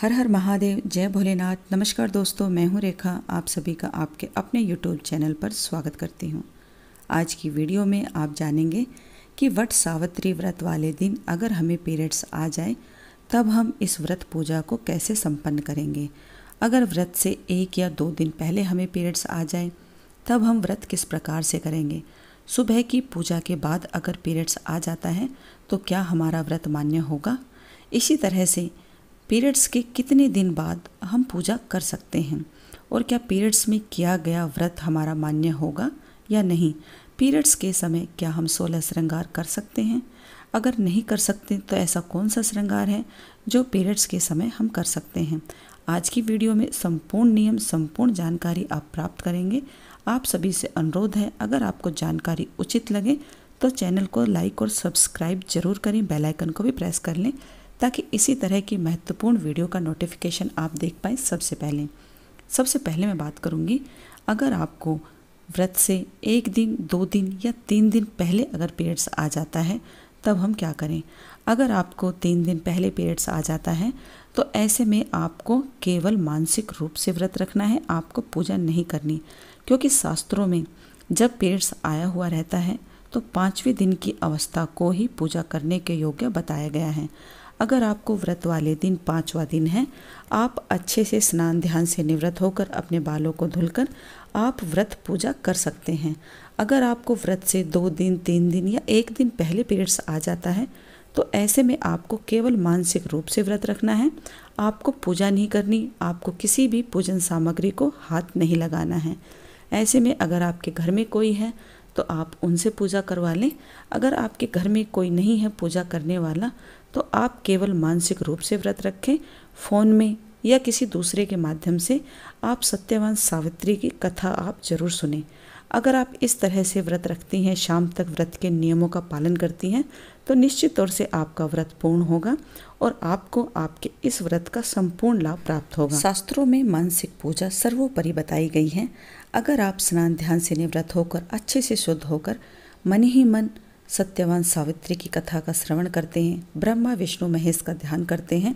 हर हर महादेव जय भोलेनाथ नमस्कार दोस्तों मैं हूं रेखा आप सभी का आपके अपने यूट्यूब चैनल पर स्वागत करती हूं आज की वीडियो में आप जानेंगे कि वट सावित्री व्रत वाले दिन अगर हमें पीरियड्स आ जाए तब हम इस व्रत पूजा को कैसे संपन्न करेंगे अगर व्रत से एक या दो दिन पहले हमें पीरियड्स आ जाए तब हम व्रत किस प्रकार से करेंगे सुबह की पूजा के बाद अगर पीरियड्स आ जाता है तो क्या हमारा व्रत मान्य होगा इसी तरह से पीरियड्स के कितने दिन बाद हम पूजा कर सकते हैं और क्या पीरियड्स में किया गया व्रत हमारा मान्य होगा या नहीं पीरियड्स के समय क्या हम सोलह श्रृंगार कर सकते हैं अगर नहीं कर सकते तो ऐसा कौन सा श्रृंगार है जो पीरियड्स के समय हम कर सकते हैं आज की वीडियो में संपूर्ण नियम संपूर्ण जानकारी आप प्राप्त करेंगे आप सभी से अनुरोध है अगर आपको जानकारी उचित लगे तो चैनल को लाइक और सब्सक्राइब जरूर करें बेल आइकन को भी प्रेस कर लें ताकि इसी तरह की महत्वपूर्ण वीडियो का नोटिफिकेशन आप देख पाएँ सबसे पहले सबसे पहले मैं बात करूँगी अगर आपको व्रत से एक दिन दो दिन या तीन दिन पहले अगर पीरियड्स आ जाता है तब हम क्या करें अगर आपको तीन दिन पहले पीरियड्स आ जाता है तो ऐसे में आपको केवल मानसिक रूप से व्रत रखना है आपको पूजा नहीं करनी क्योंकि शास्त्रों में जब पीरियड्स आया हुआ रहता है तो पाँचवें दिन की अवस्था को ही पूजा करने के योग्य बताया गया है अगर आपको व्रत वाले दिन पांचवा दिन है आप अच्छे से स्नान ध्यान से निवृत्त होकर अपने बालों को धुलकर आप व्रत पूजा कर सकते हैं अगर आपको व्रत से दो दिन तीन दिन या एक दिन पहले पीरियड्स आ जाता है तो ऐसे में आपको केवल मानसिक रूप से व्रत रखना है आपको पूजा नहीं करनी आपको किसी भी पूजन सामग्री को हाथ नहीं लगाना है ऐसे में अगर आपके घर में कोई है तो आप उनसे पूजा करवा लें अगर आपके घर में कोई नहीं है पूजा करने वाला तो आप केवल मानसिक रूप से व्रत रखें फ़ोन में या किसी दूसरे के माध्यम से आप सत्यवान सावित्री की कथा आप जरूर सुने अगर आप इस तरह से व्रत रखती हैं शाम तक व्रत के नियमों का पालन करती हैं तो निश्चित तौर से आपका व्रत पूर्ण होगा और आपको आपके इस व्रत का संपूर्ण लाभ प्राप्त होगा शास्त्रों में मानसिक पूजा सर्वोपरि बताई गई है अगर आप स्नान ध्यान से निवृत्त होकर अच्छे से शुद्ध होकर मन ही मन सत्यवान सावित्री की कथा का श्रवण करते हैं ब्रह्मा विष्णु महेश का ध्यान करते हैं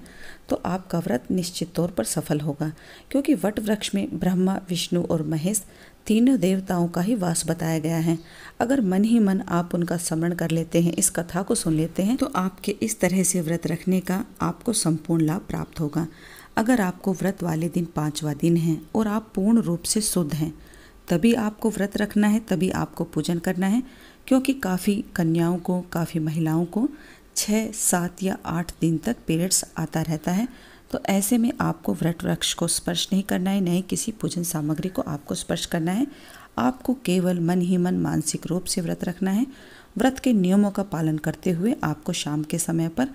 तो आपका व्रत निश्चित तौर पर सफल होगा क्योंकि वट वृक्ष में ब्रह्मा विष्णु और महेश तीनों देवताओं का ही वास बताया गया है अगर मन ही मन आप उनका स्मरण कर लेते हैं इस कथा को सुन लेते हैं तो आपके इस तरह से व्रत रखने का आपको संपूर्ण लाभ प्राप्त होगा अगर आपको व्रत वाले दिन पाँचवा दिन है और आप पूर्ण रूप से शुद्ध हैं तभी आपको व्रत रखना है तभी आपको पूजन करना है क्योंकि काफ़ी कन्याओं को काफ़ी महिलाओं को छः सात या आठ दिन तक पीरियड्स आता रहता है तो ऐसे में आपको व्रत वृक्ष को स्पर्श नहीं करना है न ही किसी पूजन सामग्री को आपको स्पर्श करना है आपको केवल मन ही मन मानसिक रूप से व्रत रखना है व्रत के नियमों का पालन करते हुए आपको शाम के समय पर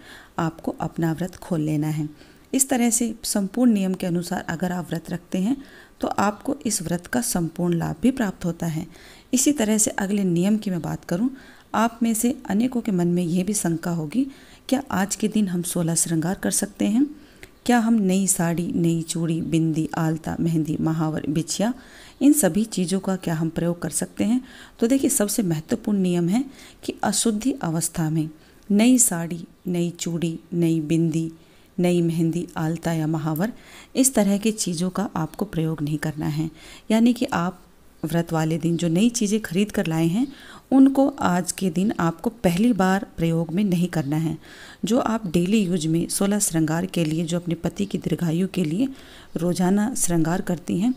आपको अपना व्रत खोल लेना है इस तरह से संपूर्ण नियम के अनुसार अगर आप व्रत रखते हैं तो आपको इस व्रत का संपूर्ण लाभ भी प्राप्त होता है इसी तरह से अगले नियम की मैं बात करूं आप में से अनेकों के मन में यह भी शंका होगी क्या आज के दिन हम सोलह श्रृंगार कर सकते हैं क्या हम नई साड़ी नई चूड़ी बिंदी आलता मेहंदी महावर बिछिया इन सभी चीज़ों का क्या हम प्रयोग कर सकते हैं तो देखिए सबसे महत्वपूर्ण नियम है कि अशुद्धि अवस्था में नई साड़ी नई चूड़ी नई बिंदी नई मेहंदी आलता या महावर इस तरह की चीज़ों का आपको प्रयोग नहीं करना है यानी कि आप व्रत वाले दिन जो नई चीज़ें खरीद कर लाए हैं उनको आज के दिन आपको पहली बार प्रयोग में नहीं करना है जो आप डेली यूज में सोलह श्रृंगार के लिए जो अपने पति की दीर्घायु के लिए रोज़ाना श्रृंगार करती हैं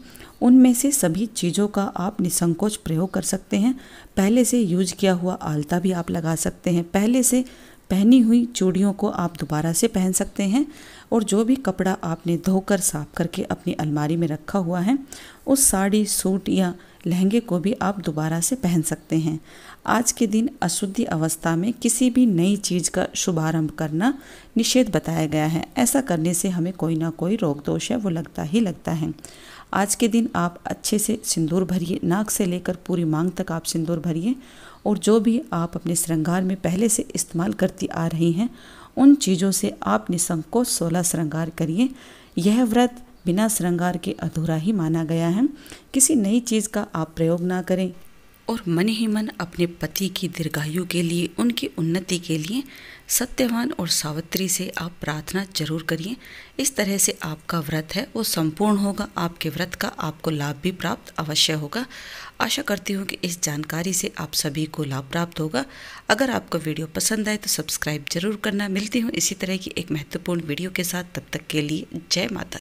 उनमें से सभी चीज़ों का आप निसंकोच प्रयोग कर सकते हैं पहले से यूज किया हुआ आलता भी आप लगा सकते हैं पहले से पहनी हुई चूड़ियों को आप दोबारा से पहन सकते हैं और जो भी कपड़ा आपने धोकर साफ करके अपनी अलमारी में रखा हुआ है उस साड़ी सूट या लहंगे को भी आप दोबारा से पहन सकते हैं आज के दिन अशुद्धि अवस्था में किसी भी नई चीज़ का शुभारंभ करना निषेध बताया गया है ऐसा करने से हमें कोई ना कोई रोग दोष है वो लगता ही लगता है आज के दिन आप अच्छे से सिंदूर भरिए नाक से लेकर पूरी मांग तक आप सिंदूर भरिए और जो भी आप अपने श्रृंगार में पहले से इस्तेमाल करती आ रही हैं उन चीज़ों से आप निसंकोच सोलह श्रृंगार करिए यह व्रत बिना श्रृंगार के अधूरा ही माना गया है किसी नई चीज़ का आप प्रयोग ना करें और मन ही मन अपने पति की दीर्घायु के लिए उनकी उन्नति के लिए सत्यवान और सावित्री से आप प्रार्थना जरूर करिए इस तरह से आपका व्रत है वो संपूर्ण होगा आपके व्रत का आपको लाभ भी प्राप्त अवश्य होगा आशा करती हूँ कि इस जानकारी से आप सभी को लाभ प्राप्त होगा अगर आपको वीडियो पसंद आए तो सब्सक्राइब जरूर करना मिलती हूँ इसी तरह की एक महत्वपूर्ण वीडियो के साथ तब तक के लिए जय माता